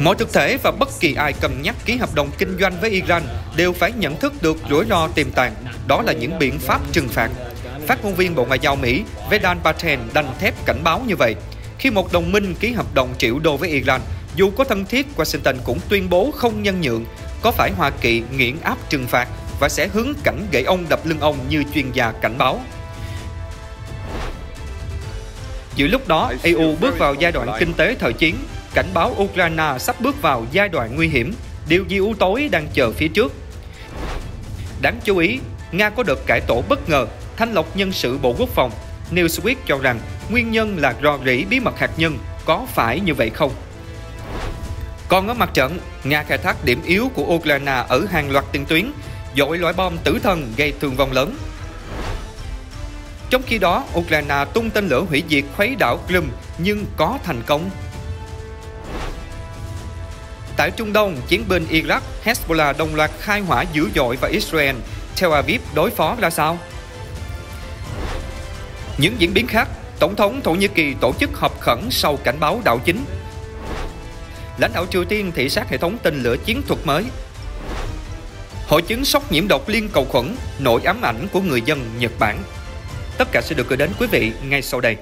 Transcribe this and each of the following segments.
Mọi thực thể và bất kỳ ai cầm nhắc ký hợp đồng kinh doanh với Iran đều phải nhận thức được rủi ro tiềm tàng, đó là những biện pháp trừng phạt. Phát ngôn viên Bộ Ngoại giao Mỹ Vedant Patel đanh thép cảnh báo như vậy. Khi một đồng minh ký hợp đồng triệu đô với Iran, dù có thân thiết, Washington cũng tuyên bố không nhân nhượng. Có phải Hoa Kỳ nghiện áp trừng phạt và sẽ hướng cảnh gậy ông đập lưng ông như chuyên gia cảnh báo? Giữa lúc đó, EU bước vào giai đoạn kinh tế thời chiến, cảnh báo Ukraine sắp bước vào giai đoạn nguy hiểm, điều gì u tối đang chờ phía trước. Đáng chú ý, Nga có đợt cải tổ bất ngờ, thanh lọc nhân sự Bộ Quốc phòng. Newsweek cho rằng nguyên nhân là rò rỉ bí mật hạt nhân, có phải như vậy không? Còn ở mặt trận, Nga khai thác điểm yếu của Ukraine ở hàng loạt tiền tuyến, dội loại bom tử thần gây thương vong lớn, trong khi đó, Ukraine tung tên lửa hủy diệt khuấy đảo Crimea nhưng có thành công. Tại Trung Đông, chiến binh Iraq, Hezbollah đồng loạt khai hỏa dữ dội vào Israel. Tel Aviv đối phó ra sao? Những diễn biến khác, Tổng thống Thổ Nhĩ Kỳ tổ chức họp khẩn sau cảnh báo đảo chính. Lãnh đạo Triều Tiên thị sát hệ thống tên lửa chiến thuật mới. Hội chứng sốc nhiễm độc liên cầu khuẩn, nỗi ám ảnh của người dân Nhật Bản. Tất cả sẽ được gửi đến quý vị ngay sau đây.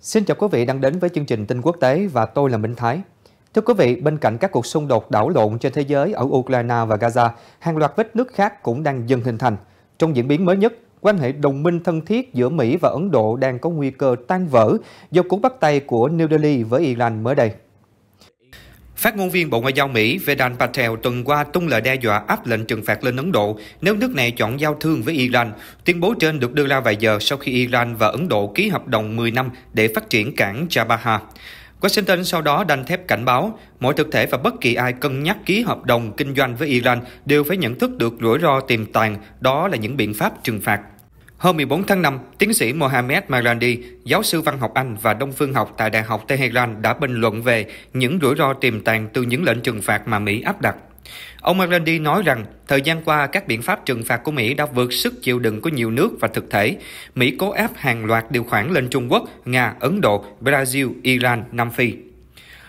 Xin chào quý vị đang đến với chương trình tin quốc tế và tôi là Minh Thái. Thưa quý vị, bên cạnh các cuộc xung đột đảo lộn trên thế giới ở Ukraine và Gaza, hàng loạt vết nứt khác cũng đang dần hình thành. Trong diễn biến mới nhất, quan hệ đồng minh thân thiết giữa Mỹ và Ấn Độ đang có nguy cơ tan vỡ do cuốn bắt tay của New Delhi với Iran mới đây. Phát ngôn viên Bộ Ngoại giao Mỹ Vedant Patel tuần qua tung lời đe dọa áp lệnh trừng phạt lên Ấn Độ nếu nước này chọn giao thương với Iran. Tuyên bố trên được đưa ra vài giờ sau khi Iran và Ấn Độ ký hợp đồng 10 năm để phát triển cảng Chabaha. Washington sau đó đanh thép cảnh báo mỗi thực thể và bất kỳ ai cân nhắc ký hợp đồng kinh doanh với Iran đều phải nhận thức được rủi ro tiềm tàng, đó là những biện pháp trừng phạt Hôm 14 tháng 5, tiến sĩ Mohamed Marandi, giáo sư văn học Anh và đông phương học tại Đại học Tehran đã bình luận về những rủi ro tiềm tàng từ những lệnh trừng phạt mà Mỹ áp đặt. Ông Marandi nói rằng, thời gian qua các biện pháp trừng phạt của Mỹ đã vượt sức chịu đựng của nhiều nước và thực thể. Mỹ cố áp hàng loạt điều khoản lên Trung Quốc, Nga, Ấn Độ, Brazil, Iran, Nam Phi.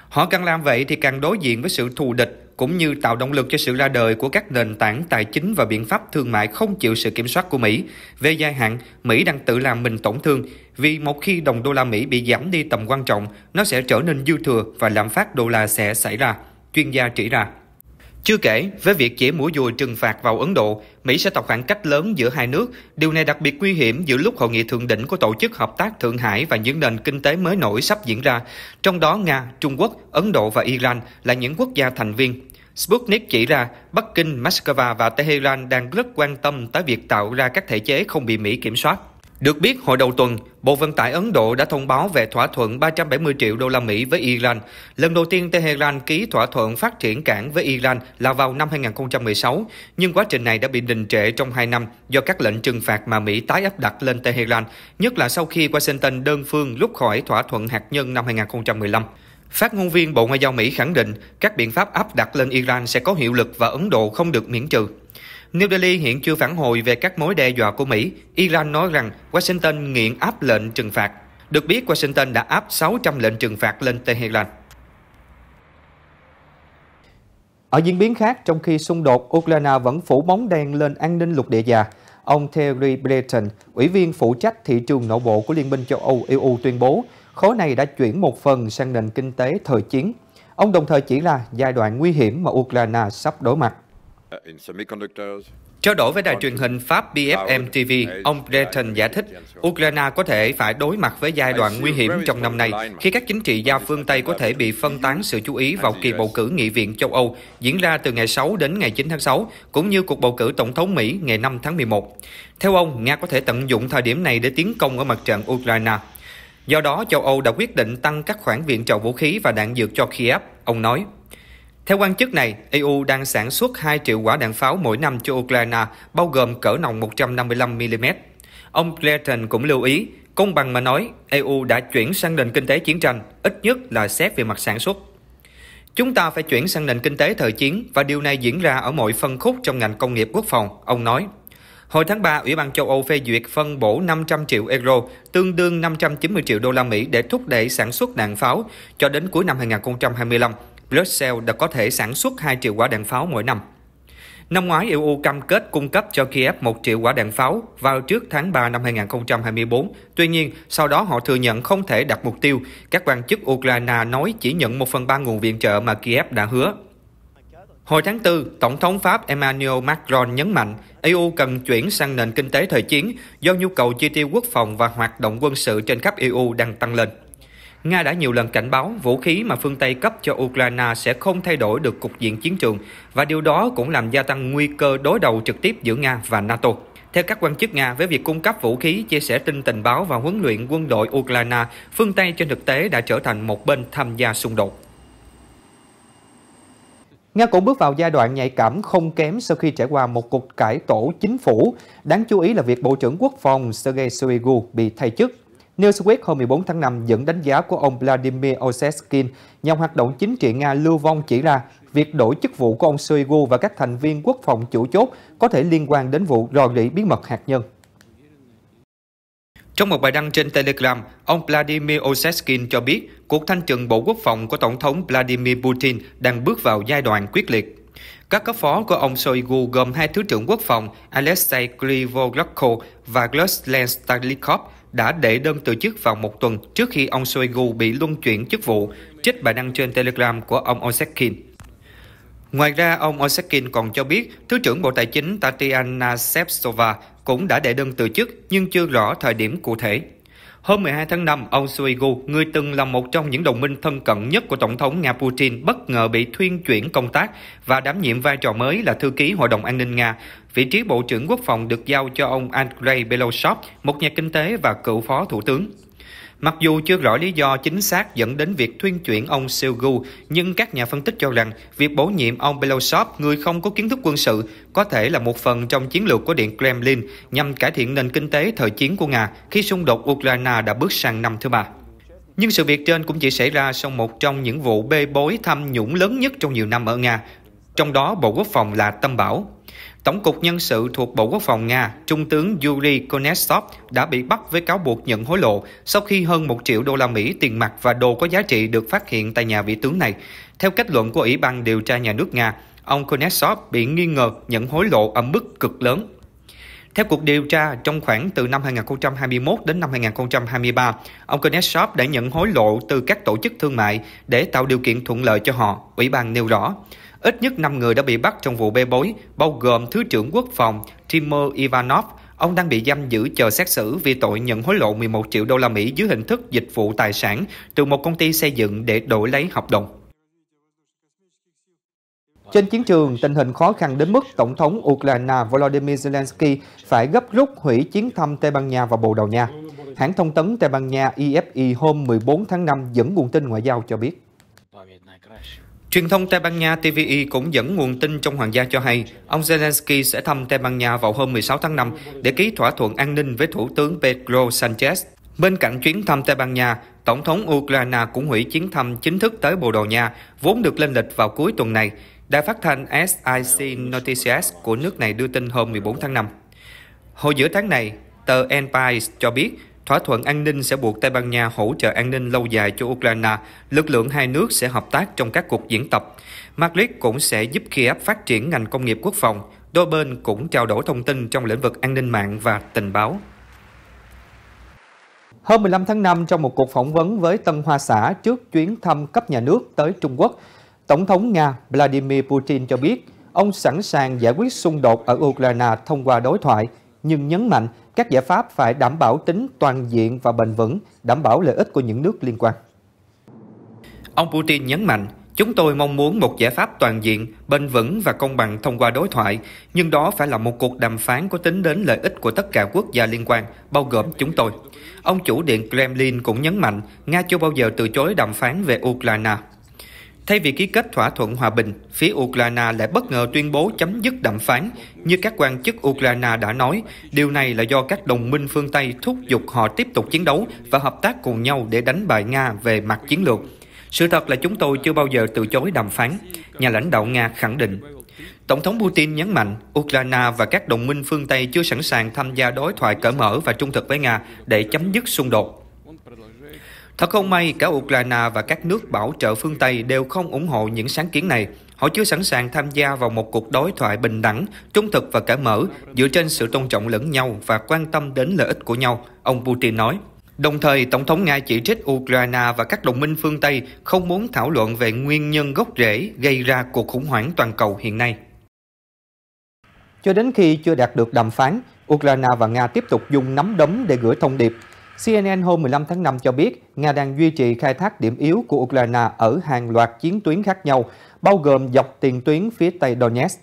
Họ càng làm vậy thì càng đối diện với sự thù địch cũng như tạo động lực cho sự ra đời của các nền tảng tài chính và biện pháp thương mại không chịu sự kiểm soát của Mỹ. Về dài hạn, Mỹ đang tự làm mình tổn thương vì một khi đồng đô la Mỹ bị giảm đi tầm quan trọng, nó sẽ trở nên dư thừa và lạm phát đô la sẽ xảy ra, chuyên gia chỉ ra. Chưa kể, với việc chĩa mũi dùi trừng phạt vào Ấn Độ, Mỹ sẽ tạo khoảng cách lớn giữa hai nước. Điều này đặc biệt nguy hiểm giữa lúc hội nghị thượng đỉnh của Tổ chức Hợp tác Thượng Hải và những nền kinh tế mới nổi sắp diễn ra. Trong đó, Nga, Trung Quốc, Ấn Độ và Iran là những quốc gia thành viên. Sputnik chỉ ra Bắc Kinh, Moscow và Tehran đang rất quan tâm tới việc tạo ra các thể chế không bị Mỹ kiểm soát. Được biết, hồi đầu tuần, Bộ Vận tải Ấn Độ đã thông báo về thỏa thuận 370 triệu đô la Mỹ với Iran. Lần đầu tiên Tehran ký thỏa thuận phát triển cảng với Iran là vào năm 2016, nhưng quá trình này đã bị đình trệ trong 2 năm do các lệnh trừng phạt mà Mỹ tái áp đặt lên Tehran, nhất là sau khi Washington đơn phương rút khỏi thỏa thuận hạt nhân năm 2015. Phát ngôn viên Bộ Ngoại giao Mỹ khẳng định các biện pháp áp đặt lên Iran sẽ có hiệu lực và Ấn Độ không được miễn trừ. New Delhi hiện chưa phản hồi về các mối đe dọa của Mỹ. Iran nói rằng Washington nghiện áp lệnh trừng phạt. Được biết, Washington đã áp 600 lệnh trừng phạt lên Tehran. Ở diễn biến khác, trong khi xung đột Ukraine vẫn phủ bóng đen lên an ninh lục địa già, ông Thierry Breton, ủy viên phụ trách thị trường nội bộ của Liên minh châu Âu EU tuyên bố, khối này đã chuyển một phần sang nền kinh tế thời chiến. Ông đồng thời chỉ là giai đoạn nguy hiểm mà Ukraine sắp đối mặt. Uh, Trao đổi với đài truyền hình Pháp BFM TV, ông Breton giải thích Ukraine có thể phải đối mặt với giai đoạn nguy hiểm trong năm nay khi các chính trị gia phương Tây có thể bị phân tán sự chú ý vào kỳ bầu cử nghị viện châu Âu diễn ra từ ngày 6 đến ngày 9 tháng 6, cũng như cuộc bầu cử tổng thống Mỹ ngày 5 tháng 11. Theo ông, Nga có thể tận dụng thời điểm này để tiến công ở mặt trận Ukraine. Do đó, châu Âu đã quyết định tăng các khoản viện trợ vũ khí và đạn dược cho Kiev, ông nói. Theo quan chức này, EU đang sản xuất 2 triệu quả đạn pháo mỗi năm cho Ukraine, bao gồm cỡ nòng 155mm. Ông Clinton cũng lưu ý, công bằng mà nói, EU đã chuyển sang nền kinh tế chiến tranh, ít nhất là xét về mặt sản xuất. Chúng ta phải chuyển sang nền kinh tế thời chiến và điều này diễn ra ở mọi phân khúc trong ngành công nghiệp quốc phòng, ông nói. Hồi tháng 3, Ủy ban châu Âu phê duyệt phân bổ 500 triệu euro, tương đương 590 triệu đô la Mỹ để thúc đẩy sản xuất đạn pháo cho đến cuối năm 2025 Brussels đã có thể sản xuất 2 triệu quả đạn pháo mỗi năm. Năm ngoái, EU cam kết cung cấp cho Kiev 1 triệu quả đạn pháo vào trước tháng 3 năm 2024. Tuy nhiên, sau đó họ thừa nhận không thể đặt mục tiêu. Các quan chức Ukraine nói chỉ nhận 1 phần 3 nguồn viện trợ mà Kiev đã hứa. Hồi tháng 4, Tổng thống Pháp Emmanuel Macron nhấn mạnh EU cần chuyển sang nền kinh tế thời chiến do nhu cầu chi tiêu quốc phòng và hoạt động quân sự trên khắp EU đang tăng lên. Nga đã nhiều lần cảnh báo vũ khí mà phương Tây cấp cho Ukraine sẽ không thay đổi được cục diện chiến trường và điều đó cũng làm gia tăng nguy cơ đối đầu trực tiếp giữa Nga và NATO. Theo các quan chức Nga, với việc cung cấp vũ khí, chia sẻ tin tình báo và huấn luyện quân đội Ukraine, phương Tây trên thực tế đã trở thành một bên tham gia xung đột. Nga cũng bước vào giai đoạn nhạy cảm không kém sau khi trải qua một cuộc cải tổ chính phủ. Đáng chú ý là việc Bộ trưởng Quốc phòng Sergei Shoigu bị thay chức Newsweek hôm 14 tháng 5 dẫn đánh giá của ông Vladimir Osekin, nhà hoạt động chính trị Nga lưu vong chỉ ra việc đổi chức vụ của ông Shoigu và các thành viên quốc phòng chủ chốt có thể liên quan đến vụ rò rỉ bí mật hạt nhân. Trong một bài đăng trên Telegram, ông Vladimir Osekin cho biết cuộc thanh trừng Bộ Quốc phòng của Tổng thống Vladimir Putin đang bước vào giai đoạn quyết liệt. Các cấp phó của ông Shoigu gồm hai Thứ trưởng Quốc phòng Alexei Krivoglotko và Gluslen Stalikov – đã đệ đơn từ chức vào một tuần trước khi ông Shoigu bị luân chuyển chức vụ, trích bài đăng trên Telegram của ông Osekin. Ngoài ra, ông Osekin còn cho biết Thứ trưởng Bộ Tài chính Tatiana Sepsova cũng đã đệ đơn từ chức nhưng chưa rõ thời điểm cụ thể. Hôm 12 tháng 5, ông Shoigu, người từng là một trong những đồng minh thân cận nhất của Tổng thống Nga Putin, bất ngờ bị thuyên chuyển công tác và đảm nhiệm vai trò mới là thư ký Hội đồng An ninh Nga. Vị trí Bộ trưởng Quốc phòng được giao cho ông Andrei Beloshov, một nhà kinh tế và cựu phó thủ tướng. Mặc dù chưa rõ lý do chính xác dẫn đến việc thuyên chuyển ông Silgu, nhưng các nhà phân tích cho rằng việc bổ nhiệm ông Belousov, người không có kiến thức quân sự, có thể là một phần trong chiến lược của Điện Kremlin nhằm cải thiện nền kinh tế thời chiến của Nga khi xung đột Ukraine đã bước sang năm thứ ba. Nhưng sự việc trên cũng chỉ xảy ra sau một trong những vụ bê bối tham nhũng lớn nhất trong nhiều năm ở Nga, trong đó Bộ Quốc phòng là Tâm Bảo. Tổng cục Nhân sự thuộc Bộ Quốc phòng Nga, Trung tướng Yuri Konetsov đã bị bắt với cáo buộc nhận hối lộ sau khi hơn 1 triệu đô la Mỹ tiền mặt và đồ có giá trị được phát hiện tại nhà vị tướng này. Theo kết luận của Ủy ban điều tra nhà nước Nga, ông Konetsov bị nghi ngờ nhận hối lộ ở mức cực lớn. Theo cuộc điều tra, trong khoảng từ năm 2021 đến năm 2023, ông Konetsov đã nhận hối lộ từ các tổ chức thương mại để tạo điều kiện thuận lợi cho họ, Ủy ban nêu rõ. Ít nhất 5 người đã bị bắt trong vụ bê bối, bao gồm Thứ trưởng Quốc phòng Timur Ivanov. Ông đang bị giam giữ chờ xét xử vì tội nhận hối lộ 11 triệu đô la Mỹ dưới hình thức dịch vụ tài sản từ một công ty xây dựng để đổi lấy hợp đồng. Trên chiến trường, tình hình khó khăn đến mức Tổng thống Ukraine Volodymyr Zelensky phải gấp rút hủy chuyến thăm Tây Ban Nha và Bồ Đào Nha. Hãng thông tấn Tây Ban Nha EFE e hôm 14 tháng 5 dẫn nguồn tin ngoại giao cho biết. Truyền thông Tây Ban Nha TVE cũng dẫn nguồn tin trong hoàng gia cho hay, ông Zelensky sẽ thăm Tây Ban Nha vào hôm 16 tháng 5 để ký thỏa thuận an ninh với Thủ tướng Pedro Sanchez. Bên cạnh chuyến thăm Tây Ban Nha, Tổng thống Ukraine cũng hủy chuyến thăm chính thức tới Bồ Đào Nha, vốn được lên lịch vào cuối tuần này. Đài phát thanh SIC Noticias của nước này đưa tin hôm 14 tháng 5. Hồi giữa tháng này, tờ Empire cho biết Thỏa thuận an ninh sẽ buộc Tây Ban Nha hỗ trợ an ninh lâu dài cho Ukraine. Lực lượng hai nước sẽ hợp tác trong các cuộc diễn tập. Madrid cũng sẽ giúp Kiev phát triển ngành công nghiệp quốc phòng. Đôi bên cũng trao đổi thông tin trong lĩnh vực an ninh mạng và tình báo. Hôm 15 tháng 5, trong một cuộc phỏng vấn với Tân Hoa Xã trước chuyến thăm cấp nhà nước tới Trung Quốc, Tổng thống Nga Vladimir Putin cho biết ông sẵn sàng giải quyết xung đột ở Ukraine thông qua đối thoại nhưng nhấn mạnh các giải pháp phải đảm bảo tính toàn diện và bền vững, đảm bảo lợi ích của những nước liên quan. Ông Putin nhấn mạnh, chúng tôi mong muốn một giải pháp toàn diện, bền vững và công bằng thông qua đối thoại, nhưng đó phải là một cuộc đàm phán có tính đến lợi ích của tất cả quốc gia liên quan, bao gồm chúng tôi. Ông chủ điện Kremlin cũng nhấn mạnh, Nga chưa bao giờ từ chối đàm phán về Ukraine. Thay vì ký kết thỏa thuận hòa bình, phía Ukraine lại bất ngờ tuyên bố chấm dứt đàm phán. Như các quan chức Ukraine đã nói, điều này là do các đồng minh phương Tây thúc giục họ tiếp tục chiến đấu và hợp tác cùng nhau để đánh bại Nga về mặt chiến lược. Sự thật là chúng tôi chưa bao giờ từ chối đàm phán, nhà lãnh đạo Nga khẳng định. Tổng thống Putin nhấn mạnh, Ukraine và các đồng minh phương Tây chưa sẵn sàng tham gia đối thoại cởi mở và trung thực với Nga để chấm dứt xung đột. Thật không may, cả Ukraine và các nước bảo trợ phương Tây đều không ủng hộ những sáng kiến này. Họ chưa sẵn sàng tham gia vào một cuộc đối thoại bình đẳng, trung thực và cởi mở, dựa trên sự tôn trọng lẫn nhau và quan tâm đến lợi ích của nhau, ông Putin nói. Đồng thời, Tổng thống Nga chỉ trích Ukraine và các đồng minh phương Tây không muốn thảo luận về nguyên nhân gốc rễ gây ra cuộc khủng hoảng toàn cầu hiện nay. Cho đến khi chưa đạt được đàm phán, Ukraine và Nga tiếp tục dùng nắm đấm để gửi thông điệp CNN hôm 15 tháng 5 cho biết, Nga đang duy trì khai thác điểm yếu của Ukraine ở hàng loạt chiến tuyến khác nhau, bao gồm dọc tiền tuyến phía Tây Donetsk.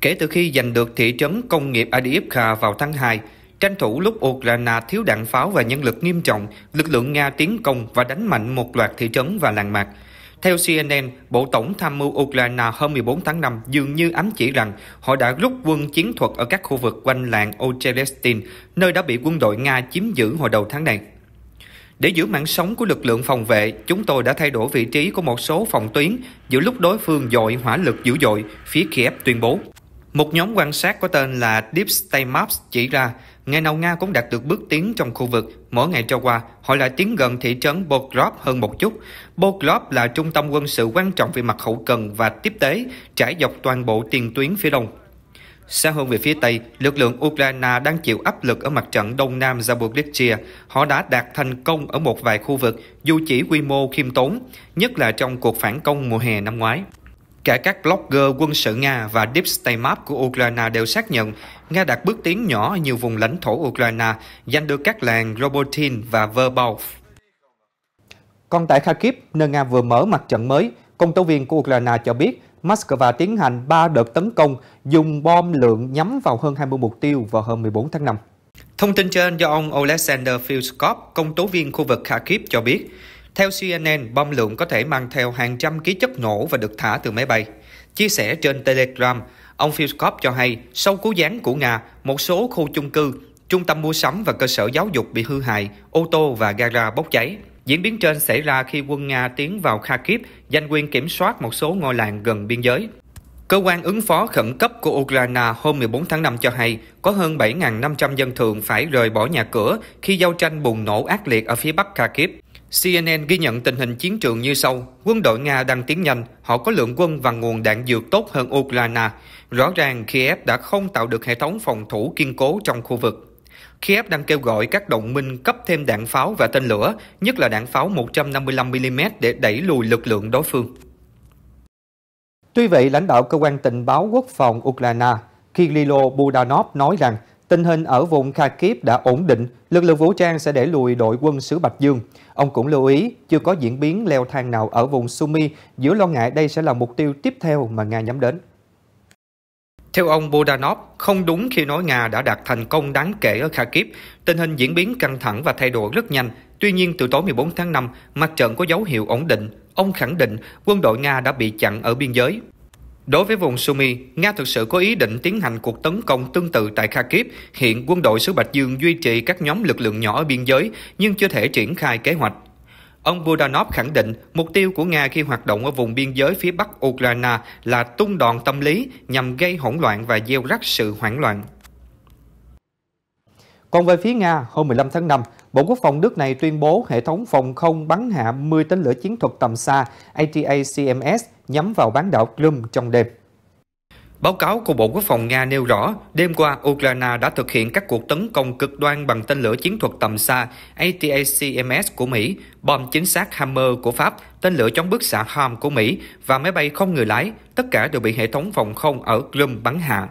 Kể từ khi giành được thị trấn công nghiệp Adiivka vào tháng 2, tranh thủ lúc Ukraine thiếu đạn pháo và nhân lực nghiêm trọng, lực lượng Nga tiến công và đánh mạnh một loạt thị trấn và làng mạc – theo CNN, Bộ Tổng tham mưu Ukraine hôm 14 tháng 5 dường như ám chỉ rằng họ đã rút quân chiến thuật ở các khu vực quanh làng Ochelestin, nơi đã bị quân đội Nga chiếm giữ hồi đầu tháng này. Để giữ mạng sống của lực lượng phòng vệ, chúng tôi đã thay đổi vị trí của một số phòng tuyến giữa lúc đối phương dội hỏa lực dữ dội, phía Kiev tuyên bố. Một nhóm quan sát có tên là Deep State Maps chỉ ra Ngày nào Nga cũng đạt được bước tiến trong khu vực, mỗi ngày trôi qua, họ lại tiến gần thị trấn Bokrov hơn một chút. Bokrov là trung tâm quân sự quan trọng về mặt hậu cần và tiếp tế, trải dọc toàn bộ tiền tuyến phía đông. Xa hơn về phía Tây, lực lượng Ukraine đang chịu áp lực ở mặt trận Đông Nam Zaporizhia. Họ đã đạt thành công ở một vài khu vực, dù chỉ quy mô khiêm tốn, nhất là trong cuộc phản công mùa hè năm ngoái. Cả các blogger quân sự Nga và Deep State Map của Ukraine đều xác nhận Nga đạt bước tiến nhỏ ở nhiều vùng lãnh thổ Ukraine, giành được các làng Robotin và Verbov. Còn tại Kharkiv, nơi Nga vừa mở mặt trận mới, công tố viên của Ukraine cho biết Moscow tiến hành 3 đợt tấn công dùng bom lượng nhắm vào hơn 20 mục tiêu vào hôm 14 tháng 5. Thông tin trên do ông Alexander Filskov, công tố viên khu vực Kharkiv cho biết, theo CNN, bom lượng có thể mang theo hàng trăm ký chất nổ và được thả từ máy bay. Chia sẻ trên Telegram, ông Filskov cho hay, sau cú gián của Nga, một số khu chung cư, trung tâm mua sắm và cơ sở giáo dục bị hư hại, ô tô và gara bốc cháy. Diễn biến trên xảy ra khi quân Nga tiến vào Kharkiv, giành quyền kiểm soát một số ngôi làng gần biên giới. Cơ quan ứng phó khẩn cấp của Ukraine hôm 14 tháng 5 cho hay có hơn 7.500 dân thường phải rời bỏ nhà cửa khi giao tranh bùng nổ ác liệt ở phía bắc Kharkiv. CNN ghi nhận tình hình chiến trường như sau. Quân đội Nga đang tiến nhanh, họ có lượng quân và nguồn đạn dược tốt hơn Ukraine. Rõ ràng Kiev đã không tạo được hệ thống phòng thủ kiên cố trong khu vực. Kiev đang kêu gọi các đồng minh cấp thêm đạn pháo và tên lửa, nhất là đạn pháo 155mm để đẩy lùi lực lượng đối phương. Tuy vậy, lãnh đạo cơ quan tình báo quốc phòng Ukraine Kirilo Budanov nói rằng Tình hình ở vùng Kharkiv đã ổn định, lực lượng vũ trang sẽ để lùi đội quân xứ Bạch Dương. Ông cũng lưu ý chưa có diễn biến leo thang nào ở vùng Sumi, giữa lo ngại đây sẽ là mục tiêu tiếp theo mà Nga nhắm đến. Theo ông Bodanov, không đúng khi nói Nga đã đạt thành công đáng kể ở Kharkiv. Tình hình diễn biến căng thẳng và thay đổi rất nhanh. Tuy nhiên, từ tối 14 tháng 5, mặt trận có dấu hiệu ổn định. Ông khẳng định quân đội Nga đã bị chặn ở biên giới. Đối với vùng Sumy, Nga thực sự có ý định tiến hành cuộc tấn công tương tự tại Kharkiv. Hiện quân đội xứ Bạch Dương duy trì các nhóm lực lượng nhỏ ở biên giới nhưng chưa thể triển khai kế hoạch. Ông Budanov khẳng định mục tiêu của Nga khi hoạt động ở vùng biên giới phía bắc Ukraine là tung đòn tâm lý nhằm gây hỗn loạn và gieo rắc sự hoảng loạn. Còn về phía Nga, hôm 15 tháng 5, Bộ Quốc phòng nước này tuyên bố hệ thống phòng không bắn hạ 10 tên lửa chiến thuật tầm xa ATACMS nhắm vào bán đảo Crimea trong đêm. Báo cáo của Bộ Quốc phòng Nga nêu rõ, đêm qua Ukraine đã thực hiện các cuộc tấn công cực đoan bằng tên lửa chiến thuật tầm xa ATACMS của Mỹ, bom chính xác Hammer của Pháp, tên lửa chống bức xạ HARM của Mỹ và máy bay không người lái, tất cả đều bị hệ thống phòng không ở Crimea bắn hạ.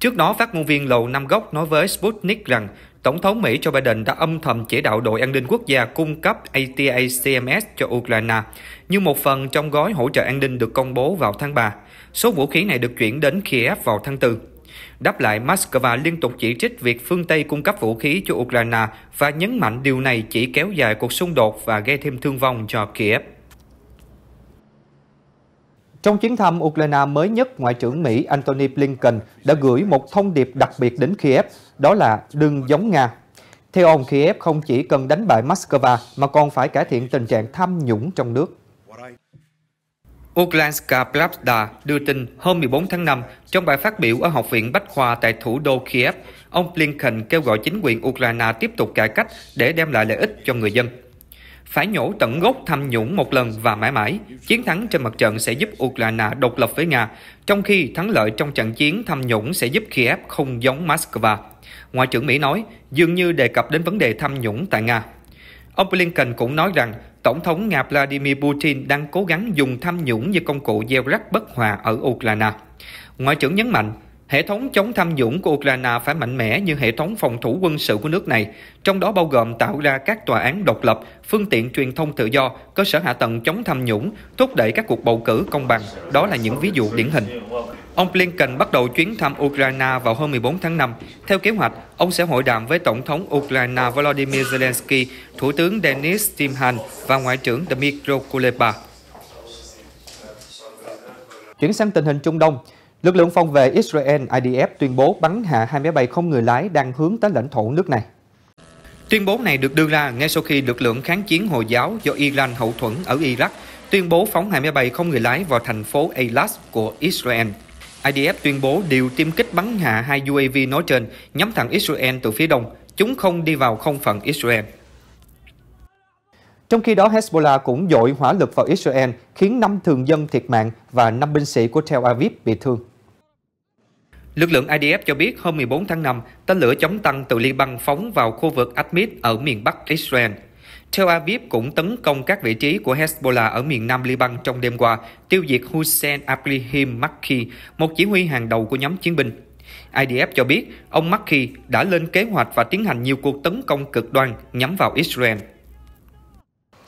Trước đó, phát ngôn viên Lầu Năm Góc nói với Sputnik rằng Tổng thống Mỹ Joe Biden đã âm thầm chỉ đạo đội an ninh quốc gia cung cấp ATACMS cho Ukraine như một phần trong gói hỗ trợ an ninh được công bố vào tháng 3. Số vũ khí này được chuyển đến Kiev vào tháng 4. Đáp lại, Moscow liên tục chỉ trích việc phương Tây cung cấp vũ khí cho Ukraine và nhấn mạnh điều này chỉ kéo dài cuộc xung đột và gây thêm thương vong cho Kiev. Trong chuyến thăm Ukraine mới nhất, Ngoại trưởng Mỹ Antony Blinken đã gửi một thông điệp đặc biệt đến Kiev, đó là đừng giống Nga. Theo ông, Kiev không chỉ cần đánh bại Moscow mà còn phải cải thiện tình trạng tham nhũng trong nước. Uklanska Pravda đưa tin hôm 14 tháng 5 trong bài phát biểu ở Học viện Bách Khoa tại thủ đô Kiev, ông Blinken kêu gọi chính quyền Ukraine tiếp tục cải cách để đem lại lợi ích cho người dân phải nhổ tận gốc tham nhũng một lần và mãi mãi. Chiến thắng trên mặt trận sẽ giúp Ukraine độc lập với Nga, trong khi thắng lợi trong trận chiến tham nhũng sẽ giúp Kiev không giống Moscow. Ngoại trưởng Mỹ nói, dường như đề cập đến vấn đề tham nhũng tại Nga. Ông Blinken cũng nói rằng Tổng thống Nga Vladimir Putin đang cố gắng dùng tham nhũng như công cụ gieo rắc bất hòa ở Ukraine. Ngoại trưởng nhấn mạnh, Hệ thống chống tham nhũng của Ukraine phải mạnh mẽ như hệ thống phòng thủ quân sự của nước này, trong đó bao gồm tạo ra các tòa án độc lập, phương tiện truyền thông tự do, cơ sở hạ tầng chống tham nhũng, thúc đẩy các cuộc bầu cử công bằng. Đó là những ví dụ điển hình. Ông Blinken bắt đầu chuyến thăm Ukraine vào hôm 14 tháng 5. Theo kế hoạch, ông sẽ hội đàm với Tổng thống Ukraine Volodymyr Zelensky, Thủ tướng Denis Timhan và Ngoại trưởng Dmytro Kuleba. Chuyển sang tình hình Trung Đông, Lực lượng phòng vệ Israel IDF tuyên bố bắn hạ hai máy bay không người lái đang hướng tới lãnh thổ nước này. Tuyên bố này được đưa ra ngay sau khi lực lượng kháng chiến Hồi giáo do Iran hậu thuẫn ở Iraq tuyên bố phóng hai máy bay không người lái vào thành phố Eilat của Israel. IDF tuyên bố điều tiêm kích bắn hạ hai UAV nói trên nhắm thẳng Israel từ phía đông. Chúng không đi vào không phận Israel. Trong khi đó, Hezbollah cũng dội hỏa lực vào Israel, khiến 5 thường dân thiệt mạng và 5 binh sĩ của Tel Aviv bị thương. Lực lượng IDF cho biết hôm 14 tháng 5, tên lửa chống tăng từ Liban phóng vào khu vực Admit ở miền Bắc Israel. Tel Aviv cũng tấn công các vị trí của Hezbollah ở miền nam Liban trong đêm qua, tiêu diệt Hussein Abrahim Makki, một chỉ huy hàng đầu của nhóm chiến binh. IDF cho biết ông Makki đã lên kế hoạch và tiến hành nhiều cuộc tấn công cực đoan nhắm vào Israel.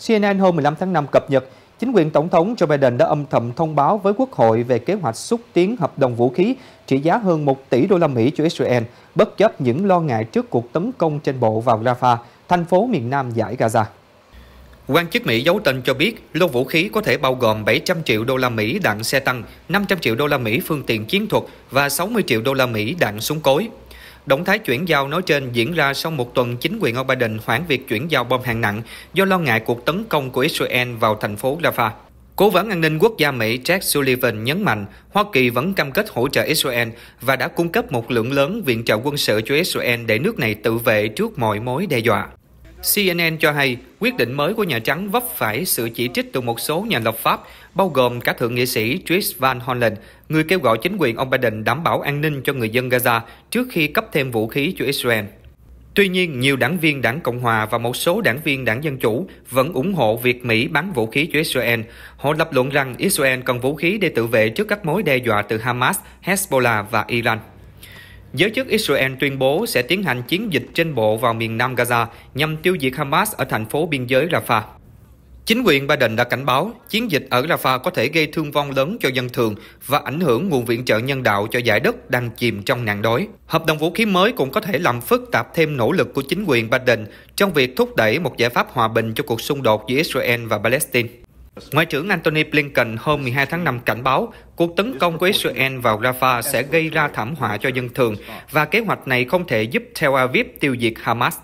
CNN hôm 15 tháng 5 cập nhật Chính quyền Tổng thống Joe Biden đã âm thầm thông báo với Quốc hội về kế hoạch xúc tiến hợp đồng vũ khí trị giá hơn 1 tỷ đô la Mỹ cho Israel, bất chấp những lo ngại trước cuộc tấn công trên bộ vào Rafah, thành phố miền nam giải Gaza. Quan chức Mỹ giấu tên cho biết, lô vũ khí có thể bao gồm 700 triệu đô la Mỹ đạn xe tăng, 500 triệu đô la Mỹ phương tiện chiến thuật và 60 triệu đô la Mỹ đạn súng cối. Động thái chuyển giao nói trên diễn ra sau một tuần chính quyền ông Biden hoãn việc chuyển giao bom hạng nặng do lo ngại cuộc tấn công của Israel vào thành phố Rafah. Cố vấn an ninh quốc gia Mỹ Jack Sullivan nhấn mạnh Hoa Kỳ vẫn cam kết hỗ trợ Israel và đã cung cấp một lượng lớn viện trợ quân sự cho Israel để nước này tự vệ trước mọi mối đe dọa. CNN cho hay quyết định mới của Nhà Trắng vấp phải sự chỉ trích từ một số nhà lập pháp, bao gồm cả Thượng nghị sĩ Chris Van Hollen, người kêu gọi chính quyền ông Biden đảm bảo an ninh cho người dân Gaza trước khi cấp thêm vũ khí cho Israel. Tuy nhiên, nhiều đảng viên đảng Cộng Hòa và một số đảng viên đảng Dân Chủ vẫn ủng hộ việc Mỹ bán vũ khí cho Israel. Họ lập luận rằng Israel cần vũ khí để tự vệ trước các mối đe dọa từ Hamas, Hezbollah và Iran. Giới chức Israel tuyên bố sẽ tiến hành chiến dịch trên bộ vào miền nam Gaza nhằm tiêu diệt Hamas ở thành phố biên giới Rafah. Chính quyền Biden đã cảnh báo chiến dịch ở Rafah có thể gây thương vong lớn cho dân thường và ảnh hưởng nguồn viện trợ nhân đạo cho giải đất đang chìm trong nạn đói. Hợp đồng vũ khí mới cũng có thể làm phức tạp thêm nỗ lực của chính quyền Biden trong việc thúc đẩy một giải pháp hòa bình cho cuộc xung đột giữa Israel và Palestine. Ngoại trưởng Antony Blinken hôm 12 tháng 5 cảnh báo cuộc tấn công của Israel vào Rafah sẽ gây ra thảm họa cho dân thường và kế hoạch này không thể giúp Tel Aviv tiêu diệt Hamas.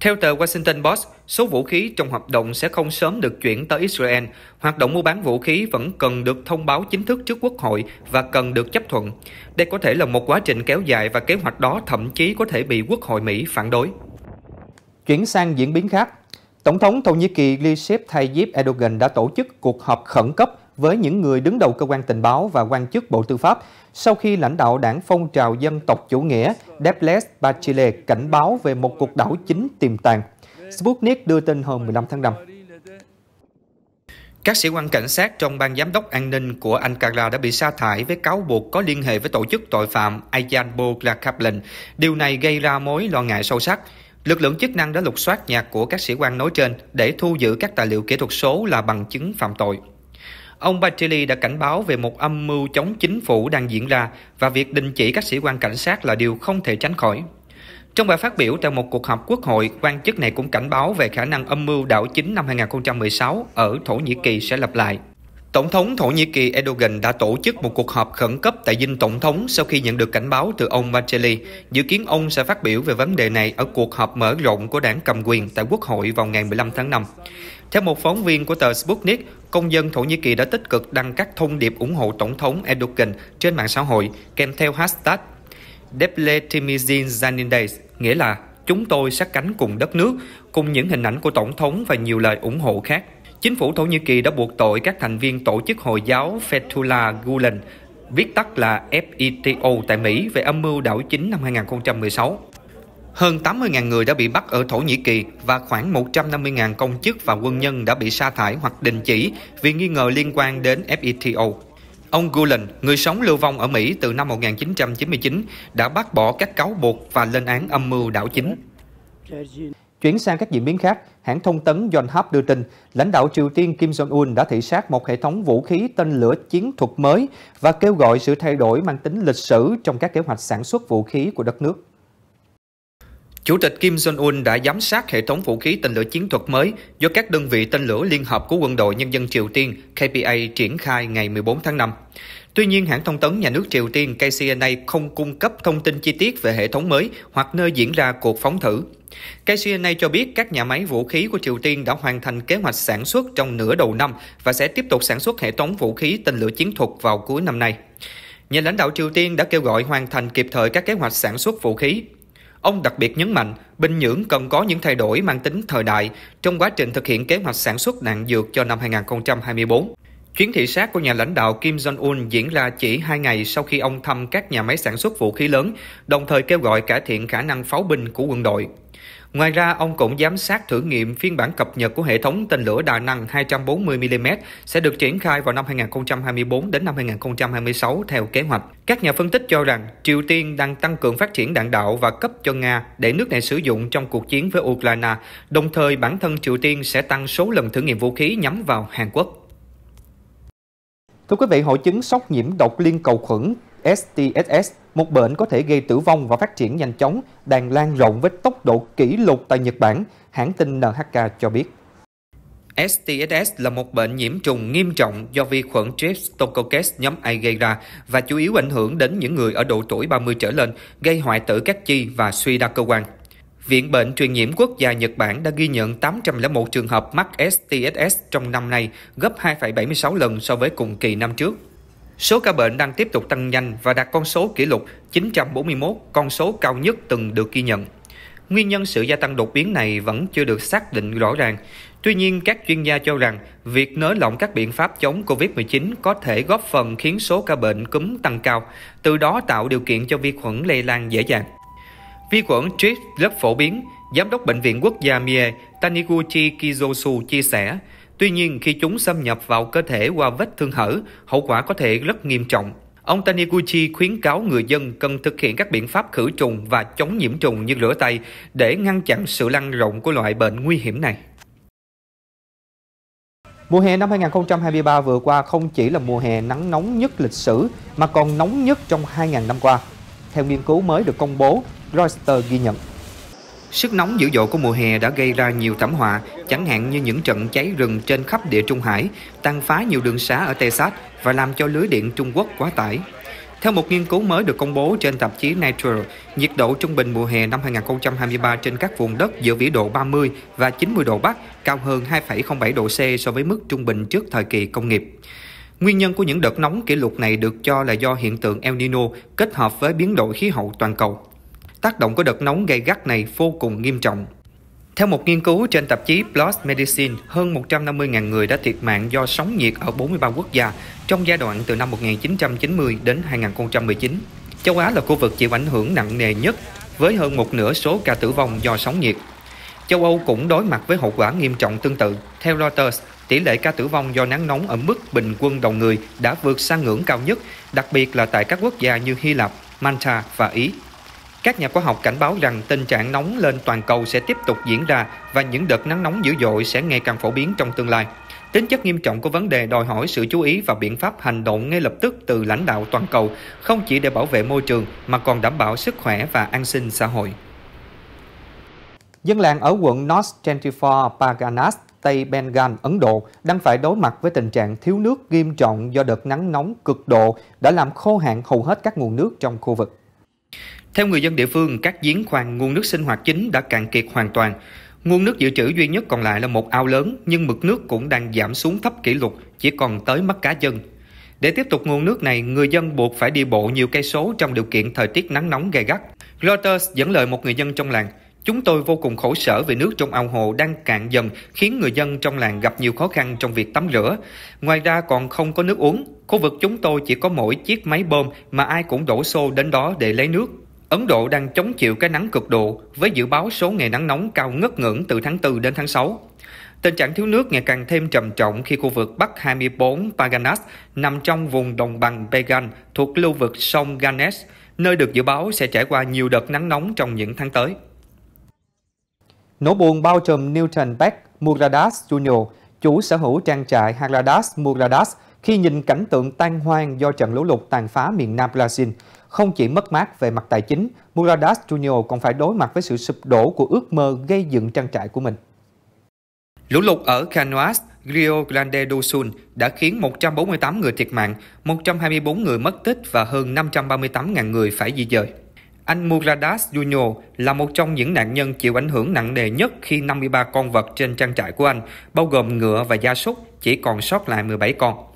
Theo tờ Washington Post, số vũ khí trong hoạt động sẽ không sớm được chuyển tới Israel. Hoạt động mua bán vũ khí vẫn cần được thông báo chính thức trước Quốc hội và cần được chấp thuận. Đây có thể là một quá trình kéo dài và kế hoạch đó thậm chí có thể bị Quốc hội Mỹ phản đối. Chuyển sang diễn biến khác, Tổng thống Thổ Nhĩ Kỳ Recep Tayyip Erdogan đã tổ chức cuộc họp khẩn cấp với những người đứng đầu cơ quan tình báo và quan chức Bộ Tư pháp sau khi lãnh đạo đảng phong trào dân tộc chủ nghĩa Deples Bachile cảnh báo về một cuộc đảo chính tiềm tàng. Sputnik đưa tin hôm 15 tháng 5. Các sĩ quan cảnh sát trong ban giám đốc an ninh của Ankara đã bị sa thải với cáo buộc có liên hệ với tổ chức tội phạm Ayan Bogla Kaplan. Điều này gây ra mối lo ngại sâu sắc. Lực lượng chức năng đã lục soát nhà của các sĩ quan nói trên để thu giữ các tài liệu kỹ thuật số là bằng chứng phạm tội. Ông Batilly đã cảnh báo về một âm mưu chống chính phủ đang diễn ra và việc đình chỉ các sĩ quan cảnh sát là điều không thể tránh khỏi. Trong bài phát biểu tại một cuộc họp quốc hội, quan chức này cũng cảnh báo về khả năng âm mưu đảo chính năm 2016 ở Thổ Nhĩ Kỳ sẽ lặp lại. Tổng thống Thổ Nhĩ Kỳ Erdogan đã tổ chức một cuộc họp khẩn cấp tại dinh Tổng thống sau khi nhận được cảnh báo từ ông Martelly. Dự kiến ông sẽ phát biểu về vấn đề này ở cuộc họp mở rộng của đảng cầm quyền tại Quốc hội vào ngày 15 tháng 5. Theo một phóng viên của tờ Sputnik, công dân Thổ Nhĩ Kỳ đã tích cực đăng các thông điệp ủng hộ Tổng thống Erdogan trên mạng xã hội kèm theo hashtag Depletimizin Zanindays, nghĩa là chúng tôi sát cánh cùng đất nước, cùng những hình ảnh của Tổng thống và nhiều lời ủng hộ khác. Chính phủ Thổ Nhĩ Kỳ đã buộc tội các thành viên tổ chức Hồi giáo Fethullah Gulen, viết tắt là FETO tại Mỹ về âm mưu đảo chính năm 2016. Hơn 80.000 người đã bị bắt ở Thổ Nhĩ Kỳ và khoảng 150.000 công chức và quân nhân đã bị sa thải hoặc đình chỉ vì nghi ngờ liên quan đến FETO. Ông Gulen, người sống lưu vong ở Mỹ từ năm 1999, đã bác bỏ các cáo buộc và lên án âm mưu đảo chính. Chuyển sang các diễn biến khác, hãng thông tấn Yonhap đưa tin, lãnh đạo Triều Tiên Kim Jong-un đã thị sát một hệ thống vũ khí tên lửa chiến thuật mới và kêu gọi sự thay đổi mang tính lịch sử trong các kế hoạch sản xuất vũ khí của đất nước. Chủ tịch Kim Jong-un đã giám sát hệ thống vũ khí tên lửa chiến thuật mới do các đơn vị tên lửa liên hợp của Quân đội Nhân dân Triều Tiên KPA triển khai ngày 14 tháng 5. Tuy nhiên, hãng thông tấn nhà nước Triều Tiên KCNA không cung cấp thông tin chi tiết về hệ thống mới hoặc nơi diễn ra cuộc phóng thử. KCNA cho biết các nhà máy vũ khí của Triều Tiên đã hoàn thành kế hoạch sản xuất trong nửa đầu năm và sẽ tiếp tục sản xuất hệ thống vũ khí tên lửa chiến thuật vào cuối năm nay. Nhà lãnh đạo Triều Tiên đã kêu gọi hoàn thành kịp thời các kế hoạch sản xuất vũ khí. Ông đặc biệt nhấn mạnh, Bình Nhưỡng cần có những thay đổi mang tính thời đại trong quá trình thực hiện kế hoạch sản xuất đạn dược cho năm 2024. Chuyến thị sát của nhà lãnh đạo Kim Jong-un diễn ra chỉ hai ngày sau khi ông thăm các nhà máy sản xuất vũ khí lớn, đồng thời kêu gọi cải thiện khả năng pháo binh của quân đội. Ngoài ra, ông cũng giám sát thử nghiệm phiên bản cập nhật của hệ thống tên lửa đa năng 240mm sẽ được triển khai vào năm 2024 đến năm 2026 theo kế hoạch. Các nhà phân tích cho rằng Triều Tiên đang tăng cường phát triển đạn đạo và cấp cho Nga để nước này sử dụng trong cuộc chiến với Ukraine, đồng thời bản thân Triều Tiên sẽ tăng số lần thử nghiệm vũ khí nhắm vào Hàn Quốc. Thưa quý vị, hội chứng sốc nhiễm độc liên cầu khuẩn STSS, một bệnh có thể gây tử vong và phát triển nhanh chóng, đang lan rộng với tốc độ kỷ lục tại Nhật Bản, hãng tin NHK cho biết. STSS là một bệnh nhiễm trùng nghiêm trọng do vi khuẩn Streptococcus nhóm A gây ra và chủ yếu ảnh hưởng đến những người ở độ tuổi 30 trở lên, gây hoại tử các chi và suy đa cơ quan. Viện Bệnh Truyền nhiễm Quốc gia Nhật Bản đã ghi nhận 801 trường hợp mắc STSS trong năm nay, gấp 2,76 lần so với cùng kỳ năm trước. Số ca bệnh đang tiếp tục tăng nhanh và đạt con số kỷ lục 941, con số cao nhất từng được ghi nhận. Nguyên nhân sự gia tăng đột biến này vẫn chưa được xác định rõ ràng. Tuy nhiên, các chuyên gia cho rằng việc nới lỏng các biện pháp chống COVID-19 có thể góp phần khiến số ca bệnh cúm tăng cao, từ đó tạo điều kiện cho vi khuẩn lây lan dễ dàng. Vi khuẩn Trips rất phổ biến, Giám đốc Bệnh viện Quốc gia Mie Taniguchi Kizosu chia sẻ. Tuy nhiên, khi chúng xâm nhập vào cơ thể qua vết thương hở, hậu quả có thể rất nghiêm trọng. Ông Taniguchi khuyến cáo người dân cần thực hiện các biện pháp khử trùng và chống nhiễm trùng như rửa tay để ngăn chặn sự lan rộng của loại bệnh nguy hiểm này. Mùa hè năm 2023 vừa qua không chỉ là mùa hè nắng nóng nhất lịch sử mà còn nóng nhất trong 2.000 năm qua. Theo nghiên cứu mới được công bố, Reuters ghi nhận. Sức nóng dữ dội của mùa hè đã gây ra nhiều thảm họa, chẳng hạn như những trận cháy rừng trên khắp địa Trung Hải, tàn phá nhiều đường xá ở Texas và làm cho lưới điện Trung Quốc quá tải. Theo một nghiên cứu mới được công bố trên tạp chí Nature, nhiệt độ trung bình mùa hè năm 2023 trên các vùng đất giữa vĩ độ 30 và 90 độ Bắc cao hơn 2,07 độ C so với mức trung bình trước thời kỳ công nghiệp. Nguyên nhân của những đợt nóng kỷ lục này được cho là do hiện tượng El Nino kết hợp với biến đổi khí hậu toàn cầu tác động của đợt nóng gay gắt này vô cùng nghiêm trọng. Theo một nghiên cứu trên tạp chí PLOS Medicine, hơn 150.000 người đã thiệt mạng do sóng nhiệt ở 43 quốc gia trong giai đoạn từ năm 1990 đến 2019. Châu Á là khu vực chịu ảnh hưởng nặng nề nhất với hơn một nửa số ca tử vong do sóng nhiệt. Châu Âu cũng đối mặt với hậu quả nghiêm trọng tương tự. Theo Reuters, tỷ lệ ca tử vong do nắng nóng ở mức bình quân đầu người đã vượt sang ngưỡng cao nhất, đặc biệt là tại các quốc gia như Hy Lạp, Malta và Ý. Các nhà khoa học cảnh báo rằng tình trạng nóng lên toàn cầu sẽ tiếp tục diễn ra và những đợt nắng nóng dữ dội sẽ ngày càng phổ biến trong tương lai. Tính chất nghiêm trọng của vấn đề đòi hỏi sự chú ý và biện pháp hành động ngay lập tức từ lãnh đạo toàn cầu, không chỉ để bảo vệ môi trường mà còn đảm bảo sức khỏe và an sinh xã hội. Dân làng ở quận North 24 Paganas, Tây Bengal, Ấn Độ đang phải đối mặt với tình trạng thiếu nước nghiêm trọng do đợt nắng nóng cực độ đã làm khô hạn hầu hết các nguồn nước trong khu vực. Theo người dân địa phương, các giếng khoan nguồn nước sinh hoạt chính đã cạn kiệt hoàn toàn. Nguồn nước dự trữ duy nhất còn lại là một ao lớn, nhưng mực nước cũng đang giảm xuống thấp kỷ lục, chỉ còn tới mắt cá chân. Để tiếp tục nguồn nước này, người dân buộc phải đi bộ nhiều cây số trong điều kiện thời tiết nắng nóng gay gắt. Reuters dẫn lời một người dân trong làng, Chúng tôi vô cùng khổ sở vì nước trong ao hồ đang cạn dần, khiến người dân trong làng gặp nhiều khó khăn trong việc tắm rửa. Ngoài ra còn không có nước uống. Khu vực chúng tôi chỉ có mỗi chiếc máy bơm mà ai cũng đổ xô đến đó để lấy nước. Ấn Độ đang chống chịu cái nắng cực độ với dự báo số ngày nắng nóng cao ngất ngưỡng từ tháng 4 đến tháng 6. Tình trạng thiếu nước ngày càng thêm trầm trọng khi khu vực Bắc 24 Paganas nằm trong vùng đồng bằng Began thuộc lưu vực sông Ganges, nơi được dự báo sẽ trải qua nhiều đợt nắng nóng trong những tháng tới. Nổ buồn bao trùm Newton Beck Muradas Jr., chủ sở hữu trang trại Haradas Muradas, khi nhìn cảnh tượng tan hoang do trận lũ lụt tàn phá miền Nam Brazil – không chỉ mất mát về mặt tài chính, Muradas Junior còn phải đối mặt với sự sụp đổ của ước mơ gây dựng trang trại của mình. Lũ lụt ở Canoas, Rio Grande do Sul đã khiến 148 người thiệt mạng, 124 người mất tích và hơn 538.000 người phải di dời. Anh Muradas Junior là một trong những nạn nhân chịu ảnh hưởng nặng nề nhất khi 53 con vật trên trang trại của anh, bao gồm ngựa và gia súc, chỉ còn sót lại 17 con.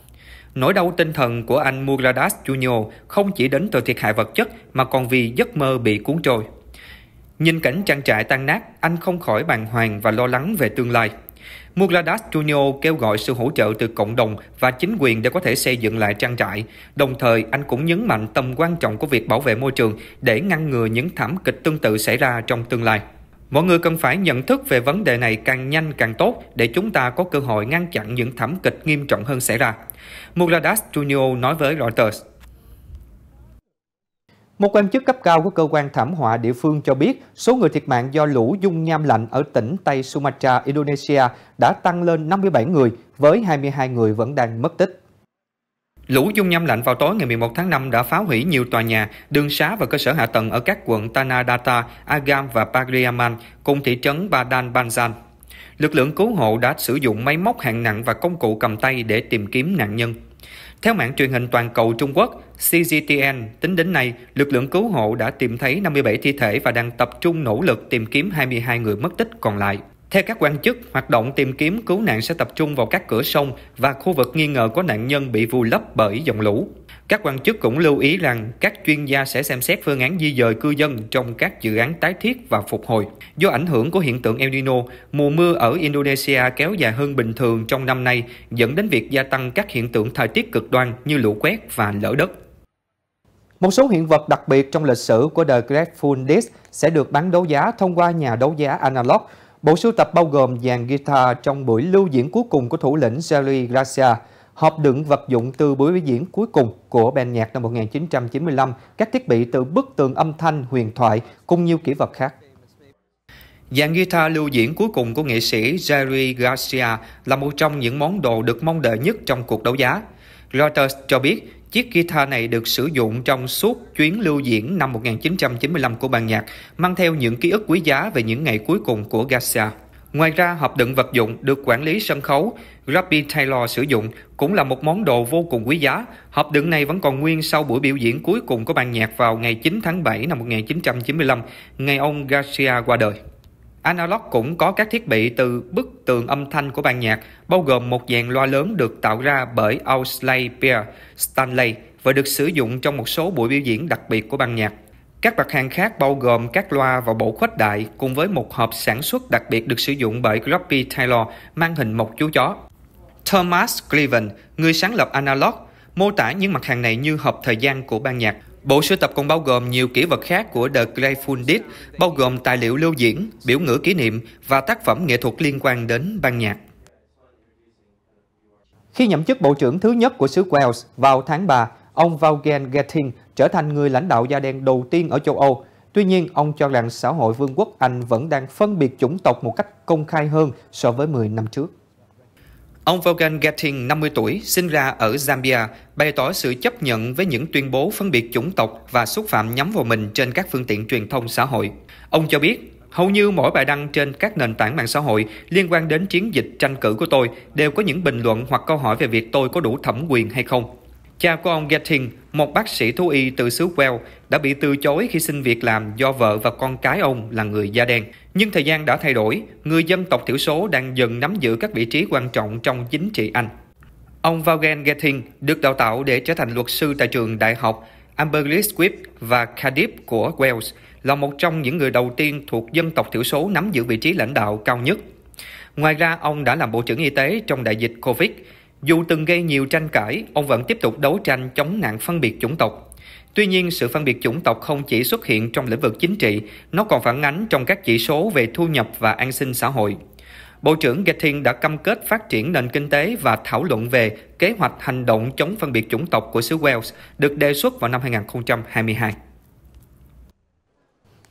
Nỗi đau tinh thần của anh Muradas Junior không chỉ đến từ thiệt hại vật chất mà còn vì giấc mơ bị cuốn trôi. Nhìn cảnh trang trại tan nát, anh không khỏi bàng hoàng và lo lắng về tương lai. Mugladas Junior kêu gọi sự hỗ trợ từ cộng đồng và chính quyền để có thể xây dựng lại trang trại. Đồng thời, anh cũng nhấn mạnh tầm quan trọng của việc bảo vệ môi trường để ngăn ngừa những thảm kịch tương tự xảy ra trong tương lai. Mọi người cần phải nhận thức về vấn đề này càng nhanh càng tốt để chúng ta có cơ hội ngăn chặn những thảm kịch nghiêm trọng hơn xảy ra. Mugladas Junior nói với Reuters. Một quan chức cấp cao của cơ quan thảm họa địa phương cho biết số người thiệt mạng do lũ dung nham lạnh ở tỉnh Tây Sumatra, Indonesia đã tăng lên 57 người, với 22 người vẫn đang mất tích. Lũ dung nham lạnh vào tối ngày 11 tháng 5 đã phá hủy nhiều tòa nhà, đường xá và cơ sở hạ tầng ở các quận Tanadata, Agam và Pagriaman, cùng thị trấn Badan Banzan. Lực lượng cứu hộ đã sử dụng máy móc hạng nặng và công cụ cầm tay để tìm kiếm nạn nhân. Theo mạng truyền hình toàn cầu Trung Quốc, CGTN, tính đến nay, lực lượng cứu hộ đã tìm thấy 57 thi thể và đang tập trung nỗ lực tìm kiếm 22 người mất tích còn lại. Theo các quan chức, hoạt động tìm kiếm cứu nạn sẽ tập trung vào các cửa sông và khu vực nghi ngờ có nạn nhân bị vùi lấp bởi dòng lũ. Các quan chức cũng lưu ý rằng các chuyên gia sẽ xem xét phương án di dời cư dân trong các dự án tái thiết và phục hồi. Do ảnh hưởng của hiện tượng El Nino, mùa mưa ở Indonesia kéo dài hơn bình thường trong năm nay, dẫn đến việc gia tăng các hiện tượng thời tiết cực đoan như lũ quét và lở đất. Một số hiện vật đặc biệt trong lịch sử của The Grateful Dead sẽ được bán đấu giá thông qua nhà đấu giá Analog, Bộ sưu tập bao gồm dàn guitar trong buổi lưu diễn cuối cùng của thủ lĩnh Jerry Garcia, hộp đựng vật dụng từ buổi biểu diễn cuối cùng của ban nhạc năm 1995, các thiết bị từ bức tường âm thanh huyền thoại cùng nhiều kỷ vật khác. Dàn guitar lưu diễn cuối cùng của nghệ sĩ Jerry Garcia là một trong những món đồ được mong đợi nhất trong cuộc đấu giá. Reuters cho biết Chiếc guitar này được sử dụng trong suốt chuyến lưu diễn năm 1995 của ban nhạc, mang theo những ký ức quý giá về những ngày cuối cùng của Garcia. Ngoài ra, hộp đựng vật dụng được quản lý sân khấu Robbie Taylor sử dụng cũng là một món đồ vô cùng quý giá. Hộp đựng này vẫn còn nguyên sau buổi biểu diễn cuối cùng của ban nhạc vào ngày 9 tháng 7 năm 1995, ngày ông Garcia qua đời. Analog cũng có các thiết bị từ bức tường âm thanh của ban nhạc, bao gồm một dàn loa lớn được tạo ra bởi Owsley Pierre Stanley và được sử dụng trong một số buổi biểu diễn đặc biệt của ban nhạc. Các mặt hàng khác bao gồm các loa và bộ khuếch đại cùng với một hộp sản xuất đặc biệt được sử dụng bởi Groppy Taylor mang hình một chú chó. Thomas Cleveland, người sáng lập Analog, mô tả những mặt hàng này như hộp thời gian của ban nhạc. Bộ sưu tập còn bao gồm nhiều kỷ vật khác của The Grateful Dead, bao gồm tài liệu lưu diễn, biểu ngữ kỷ niệm và tác phẩm nghệ thuật liên quan đến ban nhạc. Khi nhậm chức bộ trưởng thứ nhất của xứ Wales vào tháng 3, ông Vaughan Gething trở thành người lãnh đạo da đen đầu tiên ở châu Âu. Tuy nhiên, ông cho rằng xã hội vương quốc Anh vẫn đang phân biệt chủng tộc một cách công khai hơn so với 10 năm trước. Ông Vaughan Gatting, 50 tuổi, sinh ra ở Zambia, bày tỏ sự chấp nhận với những tuyên bố phân biệt chủng tộc và xúc phạm nhắm vào mình trên các phương tiện truyền thông xã hội. Ông cho biết, Hầu như mỗi bài đăng trên các nền tảng mạng xã hội liên quan đến chiến dịch tranh cử của tôi đều có những bình luận hoặc câu hỏi về việc tôi có đủ thẩm quyền hay không. Cha của ông Getting, một bác sĩ thú y từ xứ Wales, đã bị từ chối khi xin việc làm do vợ và con cái ông là người da đen. Nhưng thời gian đã thay đổi, người dân tộc thiểu số đang dần nắm giữ các vị trí quan trọng trong chính trị Anh. Ông Vaughan Getting được đào tạo để trở thành luật sư tại trường đại học Aberystwyth và Cardiff của Wales, là một trong những người đầu tiên thuộc dân tộc thiểu số nắm giữ vị trí lãnh đạo cao nhất. Ngoài ra, ông đã làm Bộ trưởng Y tế trong đại dịch COVID, dù từng gây nhiều tranh cãi, ông vẫn tiếp tục đấu tranh chống nạn phân biệt chủng tộc. Tuy nhiên, sự phân biệt chủng tộc không chỉ xuất hiện trong lĩnh vực chính trị, nó còn phản ánh trong các chỉ số về thu nhập và an sinh xã hội. Bộ trưởng Gatting đã cam kết phát triển nền kinh tế và thảo luận về kế hoạch hành động chống phân biệt chủng tộc của xứ Wales được đề xuất vào năm 2022.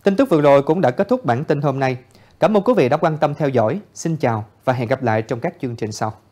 Tin tức vừa rồi cũng đã kết thúc bản tin hôm nay. Cảm ơn quý vị đã quan tâm theo dõi. Xin chào và hẹn gặp lại trong các chương trình sau.